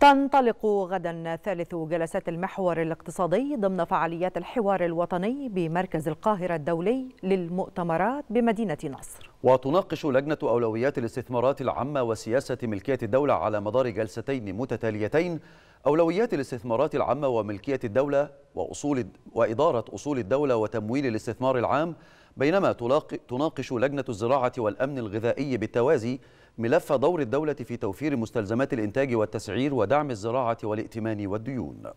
تنطلق غدا ثالث جلسات المحور الاقتصادي ضمن فعاليات الحوار الوطني بمركز القاهرة الدولي للمؤتمرات بمدينة نصر وتناقش لجنة أولويات الاستثمارات العامة وسياسة ملكية الدولة على مدار جلستين متتاليتين أولويات الاستثمارات العامة وملكية الدولة وأصول وإدارة أصول الدولة وتمويل الاستثمار العام بينما تناقش لجنة الزراعة والأمن الغذائي بالتوازي ملف دور الدولة في توفير مستلزمات الإنتاج والتسعير ودعم الزراعة والائتمان والديون